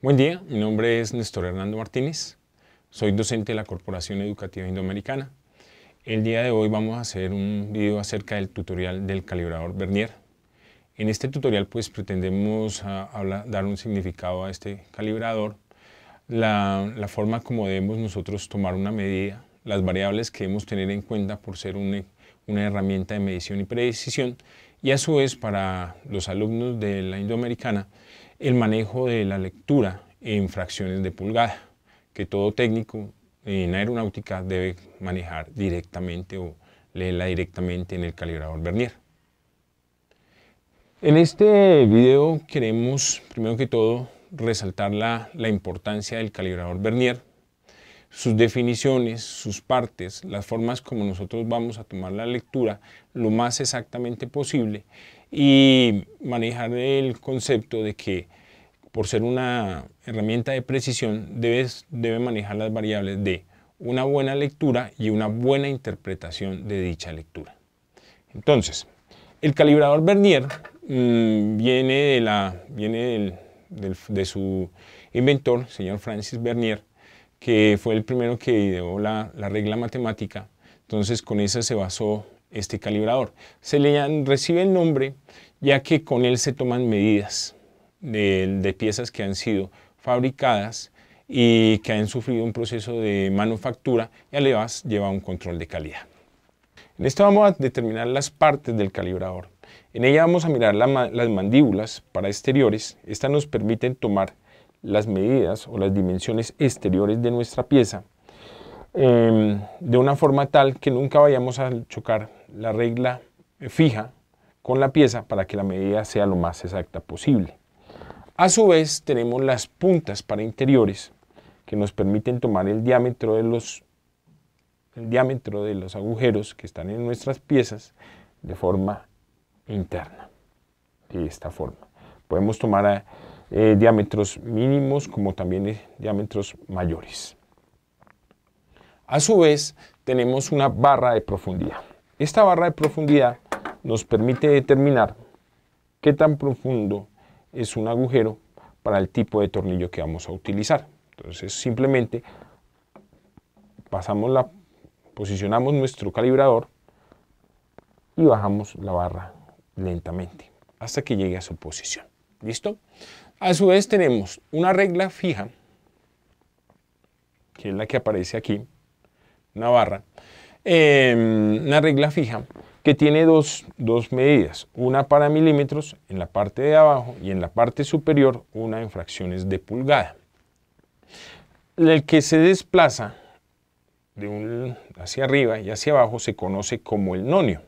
Buen día, mi nombre es Néstor Hernando Martínez, soy docente de la Corporación Educativa Indoamericana. El día de hoy vamos a hacer un video acerca del tutorial del calibrador Vernier. En este tutorial pues pretendemos ah, dar un significado a este calibrador, la, forma como debemos nosotros tomar una medida, las variables que debemos tener en cuenta por ser una herramienta de medición y predecisión y a su vez para los alumnos de la Indoamericana el manejo de la lectura en fracciones de pulgada, que todo técnico en aeronáutica debe manejar directamente o leerla directamente en el calibrador Vernier. En este video queremos, primero que todo, resaltar la, importancia del calibrador Vernier, sus definiciones, sus partes, las formas como nosotros vamos a tomar la lectura lo más exactamente posible y manejar el concepto de que por ser una herramienta de precisión debes, debe manejar las variables de una buena lectura y una buena interpretación de dicha lectura. Entonces, el calibrador Bernier mm, viene, de, la, viene de su inventor, señor Francis Bernier, que fue el primero que ideó la, la regla matemática. Entonces, con esa se basó este calibrador. Se le recibe el nombre ya que con él se toman medidas de, piezas que han sido fabricadas y que han sufrido un proceso de manufactura y además lleva un control de calidad. En esto vamos a determinar las partes del calibrador. En ella vamos a mirar las mandíbulas para exteriores. Estas nos permiten tomar las medidas o las dimensiones exteriores de nuestra pieza em, de una forma tal que nunca vayamos a chocar la regla eh, fija con la pieza para que la medida sea lo más exacta posible. A su vez tenemos las puntas para interiores que nos permiten tomar el diámetro de los, el diámetro de los agujeros que están en nuestras piezas de forma interna, de esta forma. Podemos tomar eh, diámetros mínimos como también eh, diámetros mayores. A su vez tenemos una barra de profundidad. Esta barra de profundidad nos permite determinar qué tan profundo es un agujero para el tipo de tornillo que vamos a utilizar. Entonces simplemente pasamos la, posicionamos nuestro calibrador y bajamos la barra lentamente hasta que llegue a su posición. ¿Listo? A su vez tenemos una regla fija, que es la que aparece aquí, una barra, Em, una regla fija que tiene dos, medidas, una para milímetros en la parte de abajo y en la parte superior una en fracciones de pulgada. El que se desplaza hacia arriba y hacia abajo se conoce como el nonio.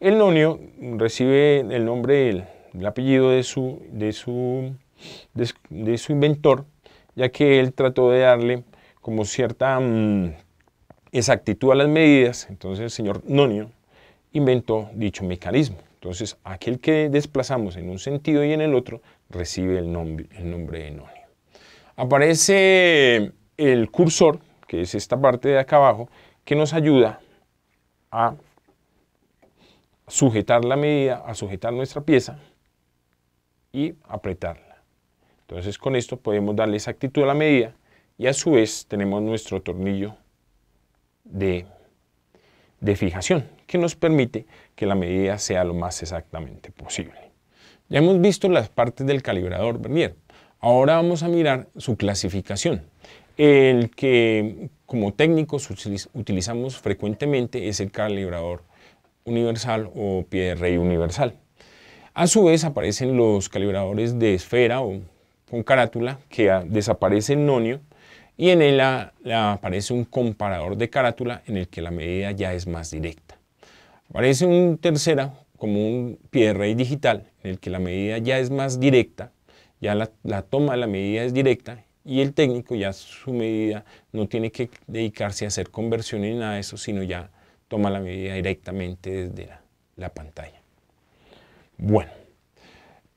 El nonio recibe el nombre, el, apellido de su, de su, de, su inventor, ya que él trató de darle como cierta mm, exactitud a las medidas, entonces el señor Nonio inventó dicho mecanismo. Entonces, aquel que desplazamos en un sentido y en el otro recibe el nombre, de Nonio. Aparece el cursor, que es esta parte de acá abajo, que nos ayuda a sujetar la medida, a sujetar nuestra pieza y apretarla. Entonces con esto podemos darle exactitud a la medida y a su vez tenemos nuestro tornillo de, fijación, que nos permite que la medida sea lo más exactamente posible. Ya hemos visto las partes del calibrador Bernier. Ahora vamos a mirar su clasificación. El que como técnicos utilizamos frecuentemente es el calibrador universal o pie de rey universal. A su vez aparecen los calibradores de esfera o con carátula que desaparecen en nonio y en él aparece un comparador de carátula en el que la medida ya es más directa. Aparece un tercera como un pie de rey digital en el que la medida ya es más directa, ya la, toma de la medida es directa y el técnico ya su medida no tiene que dedicarse a hacer conversiones ni nada de eso, sino ya toma la medida directamente desde la, pantalla. Bueno,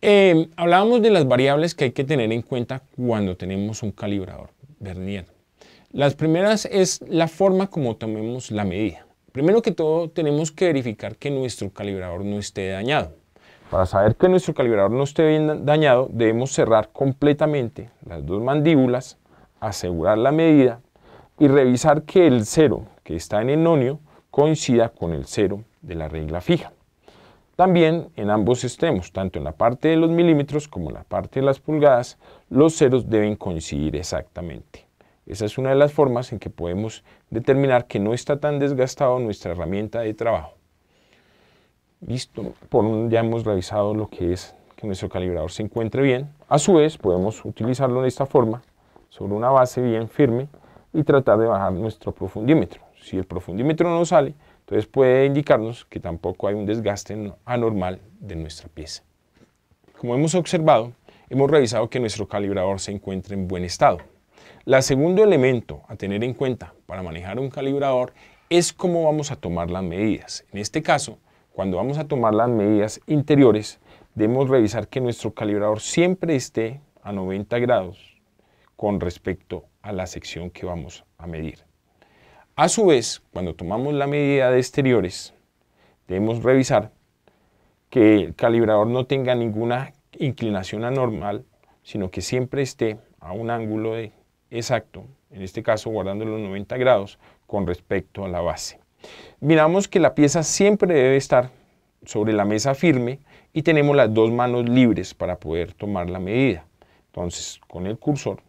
eh, hablábamos de las variables que hay que tener en cuenta cuando tenemos un calibrador. Bernier. Las primeras es la forma como tomemos la medida. Primero que todo, tenemos que verificar que nuestro calibrador no esté dañado. Para saber que nuestro calibrador no esté bien dañado, debemos cerrar completamente las dos mandíbulas, asegurar la medida y revisar que el cero que está en el nonio coincida con el cero de la regla fija. También en ambos extremos, tanto en la parte de los milímetros como en la parte de las pulgadas, los ceros deben coincidir exactamente. Esa es una de las formas en que podemos determinar que no está tan desgastado nuestra herramienta de trabajo. Listo, por, ya hemos revisado lo que es que nuestro calibrador se encuentre bien. A su vez, podemos utilizarlo de esta forma, sobre una base bien firme, y tratar de bajar nuestro profundímetro. Si el profundímetro no sale, entonces puede indicarnos que tampoco hay un desgaste anormal de nuestra pieza. Como hemos observado, hemos revisado que nuestro calibrador se encuentra en buen estado. El segundo elemento a tener en cuenta para manejar un calibrador es cómo vamos a tomar las medidas. En este caso, cuando vamos a tomar las medidas interiores, debemos revisar que nuestro calibrador siempre esté a 90 grados con respecto a la sección que vamos a medir. A su vez, cuando tomamos la medida de exteriores, debemos revisar que el calibrador no tenga ninguna inclinación anormal, sino que siempre esté a un ángulo exacto, en este caso guardando los 90 grados con respecto a la base. Miramos que la pieza siempre debe estar sobre la mesa firme y tenemos las dos manos libres para poder tomar la medida. Entonces, con el cursor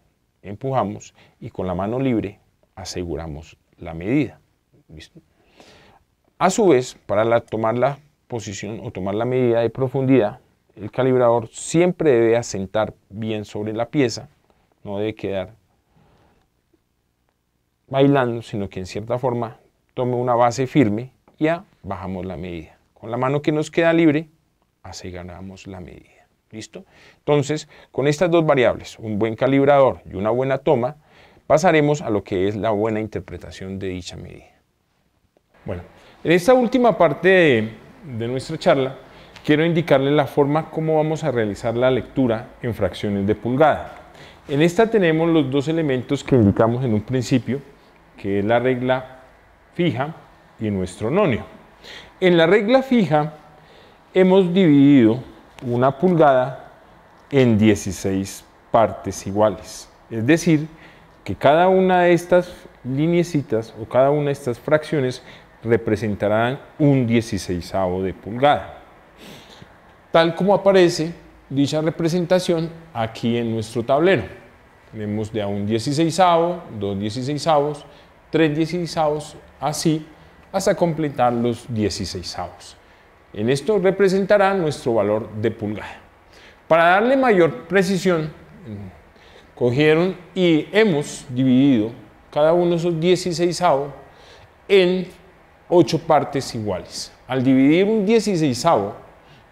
empujamos y con la mano libre aseguramos la medida. A su vez, para tomar la posición o tomar la medida de profundidad, el calibrador siempre debe asentar bien sobre la pieza, no debe quedar bailando, sino que en cierta forma tome una base firme y ya bajamos la medida. Con la mano que nos queda libre, así ganamos la medida. ¿Listo? Entonces, con estas dos variables, un buen calibrador y una buena toma, Pasaremos a lo que es la buena interpretación de dicha medida. Bueno, en esta última parte de, nuestra charla, quiero indicarles la forma como vamos a realizar la lectura en fracciones de pulgada. En esta tenemos los dos elementos que indicamos en un principio, que es la regla fija y nuestro nonio. En la regla fija hemos dividido una pulgada en 16 partes iguales, es decir, que cada una de estas lineecitas o cada una de estas fracciones representarán un 16 de pulgada. Tal como aparece dicha representación aquí en nuestro tablero. Tenemos de a un 16 dos 16 tres 16 así hasta completar los 16 En esto representará nuestro valor de pulgada. Para darle mayor precisión, Cogieron y hemos dividido cada uno de esos 16 avos en 8 partes iguales. Al dividir un 16 avo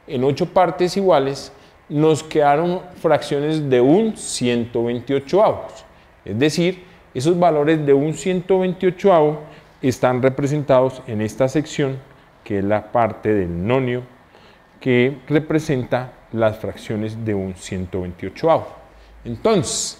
en 8 partes iguales, nos quedaron fracciones de un 128 avos. Es decir, esos valores de un 128 avo están representados en esta sección, que es la parte del nonio, que representa las fracciones de un 128 avo. Entonces,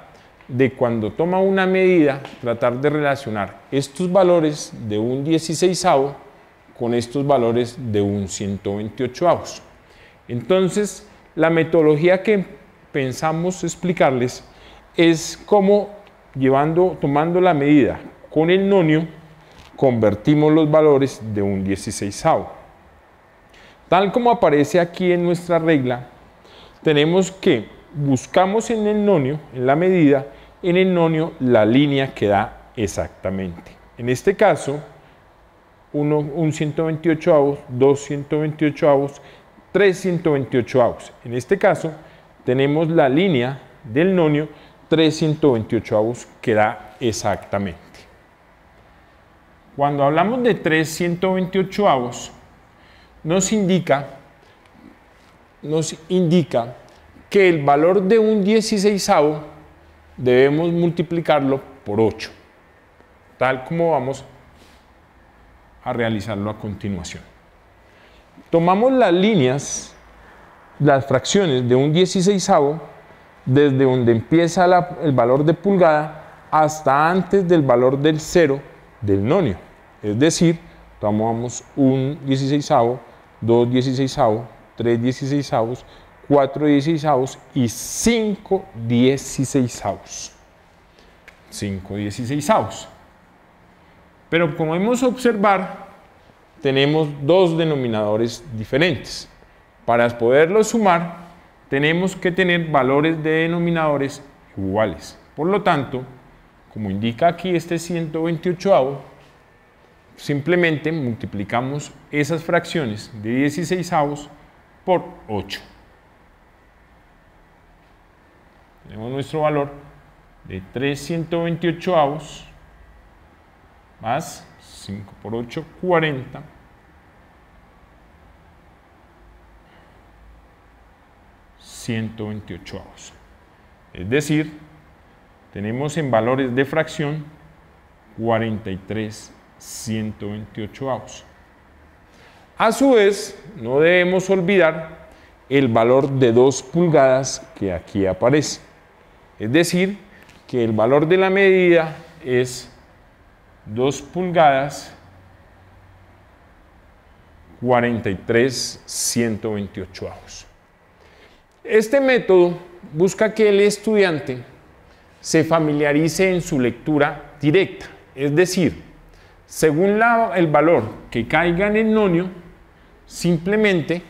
de cuando toma una medida, tratar de relacionar estos valores de un 16 con estos valores de un 128 avos. Entonces, la metodología que pensamos explicarles es cómo llevando, tomando la medida con el nonio, convertimos los valores de un 16 Tal como aparece aquí en nuestra regla, tenemos que buscamos en el nonio, en la medida, en el nonio la línea queda exactamente. En este caso, uno, un 128 avos, 228 128 avos, 328 avos. En este caso, tenemos la línea del nonio 328 avos queda exactamente. Cuando hablamos de 328 avos, nos indica, nos indica que el valor de un 16 avo debemos multiplicarlo por 8, tal como vamos a realizarlo a continuación. Tomamos las líneas, las fracciones de un 16 desde donde empieza el valor de pulgada hasta antes del valor del cero del nonio. Es decir, tomamos un 16 dos 16 tres 16 4 16avos y 5 16avos. 5 16avos. Pero como hemos observar, tenemos dos denominadores diferentes. Para poderlos sumar, tenemos que tener valores de denominadores iguales. Por lo tanto, como indica aquí este 128avo, simplemente multiplicamos esas fracciones de 16avos por 8. tenemos nuestro valor de 328 avos más 5 por 8, 40 128 avos. Es decir, tenemos en valores de fracción 43 128 avos. A su vez, no debemos olvidar el valor de 2 pulgadas que aquí aparece. Es decir, que el valor de la medida es 2 pulgadas 43 128 avos. Este método busca que el estudiante se familiarice en su lectura directa, es decir, según el valor que caiga en el nonio, simplemente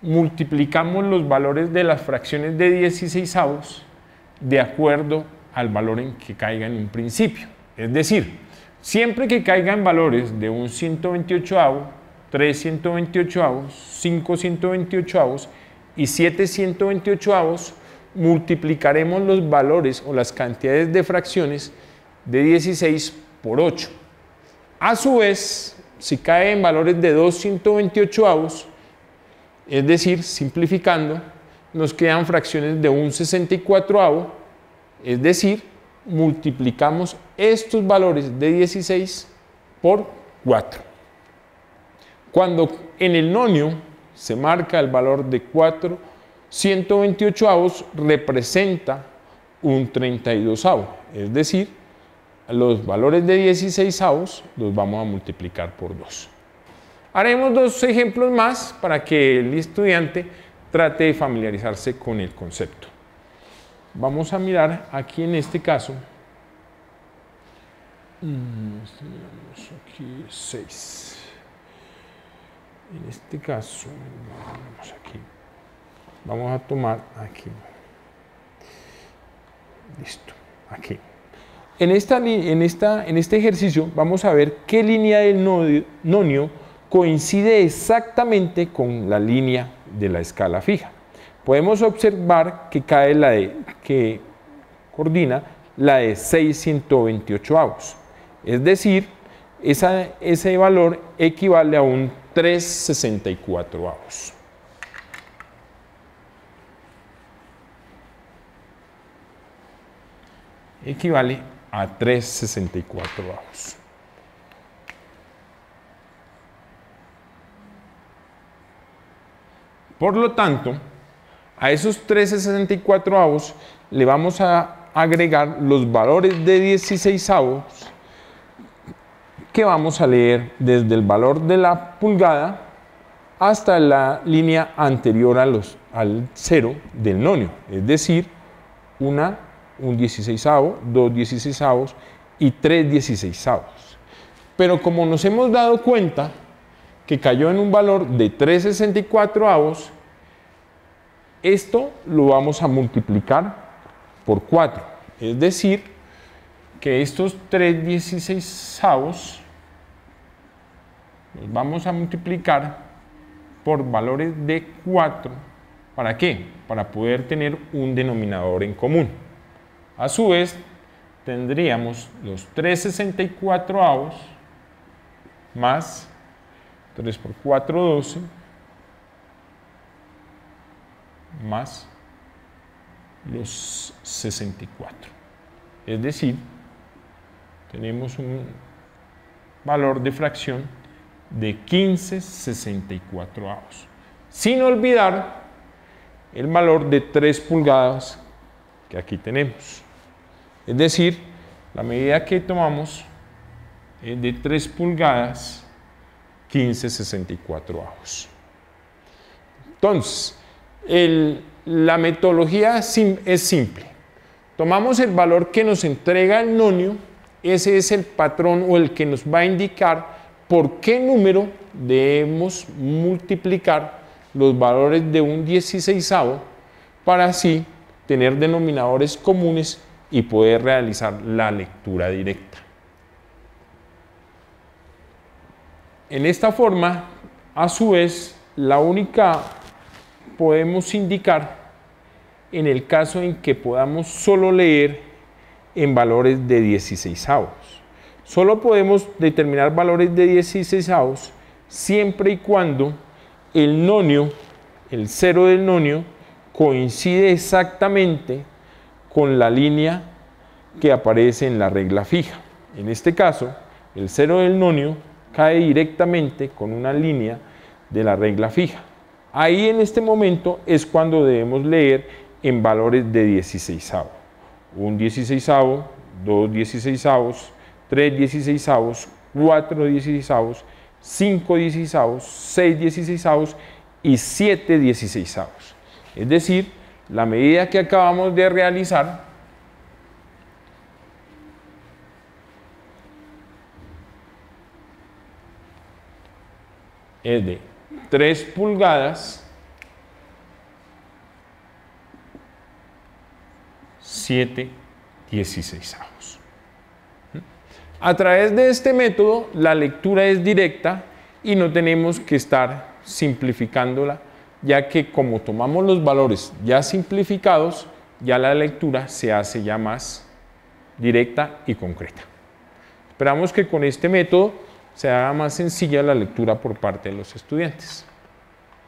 multiplicamos los valores de las fracciones de 16 avos de acuerdo al valor en que caiga en un principio. Es decir, siempre que caigan valores de un 128 avos, 328 128 avos, 5 128 avos y 7 128 avos, multiplicaremos los valores o las cantidades de fracciones de 16 por 8. A su vez, si cae en valores de 2 128 avos, es decir, simplificando, nos quedan fracciones de un 64avo, es decir, multiplicamos estos valores de 16 por 4. Cuando en el nonio se marca el valor de 4, 128 avos representa un 32 avo, es decir, los valores de 16 avos los vamos a multiplicar por 2. Haremos dos ejemplos más para que el estudiante trate de familiarizarse con el concepto. Vamos a mirar aquí en este caso. Mm, este en este caso, vamos a tomar aquí. Listo, aquí. En, esta, en, esta, en este ejercicio vamos a ver qué línea del nonio coincide exactamente con la línea de la escala fija. Podemos observar que cae la de, que coordina la de 628 avos. Es decir, ese valor equivale a un 364 avos. Equivale a 364 avos. Por lo tanto, a esos 13,64 avos le vamos a agregar los valores de 16 avos que vamos a leer desde el valor de la pulgada hasta la línea anterior a los, al 0 del nonio, es decir, una, un 16 avo, dos 16 avos y tres 16 avos. Pero como nos hemos dado cuenta, que cayó en un valor de 364 avos, esto lo vamos a multiplicar por 4. Es decir, que estos 316 avos los vamos a multiplicar por valores de 4. ¿Para qué? Para poder tener un denominador en común. A su vez, tendríamos los 364 avos más 3 por 4, 12, más los 64. Es decir, tenemos un valor de fracción de 15 64 A. Sin olvidar el valor de 3 pulgadas que aquí tenemos. Es decir, la medida que tomamos es de 3 pulgadas 1564 avos. Entonces, la metodología es simple. Tomamos el valor que nos entrega el nonio, ese es el patrón o el que nos va a indicar por qué número debemos multiplicar los valores de un 16 para así tener denominadores comunes y poder realizar la lectura directa. En esta forma, a su vez, la única podemos indicar en el caso en que podamos solo leer en valores de 16 avos. Solo podemos determinar valores de 16 avos siempre y cuando el nonio, el cero del nonio, coincide exactamente con la línea que aparece en la regla fija. En este caso, el cero del nonio cae directamente con una línea de la regla fija. Ahí en este momento es cuando debemos leer en valores de 16 avos. Un 16 avo dos 16 avos, tres 16 avos, cuatro 16 avos, cinco 16 avos, seis 16 avos y siete 16 avos. Es decir, la medida que acabamos de realizar es de 3 pulgadas, 7 16 avos. A través de este método la lectura es directa y no tenemos que estar simplificándola ya que como tomamos los valores ya simplificados, ya la lectura se hace ya más directa y concreta. Esperamos que con este método se haga más sencilla la lectura por parte de los estudiantes.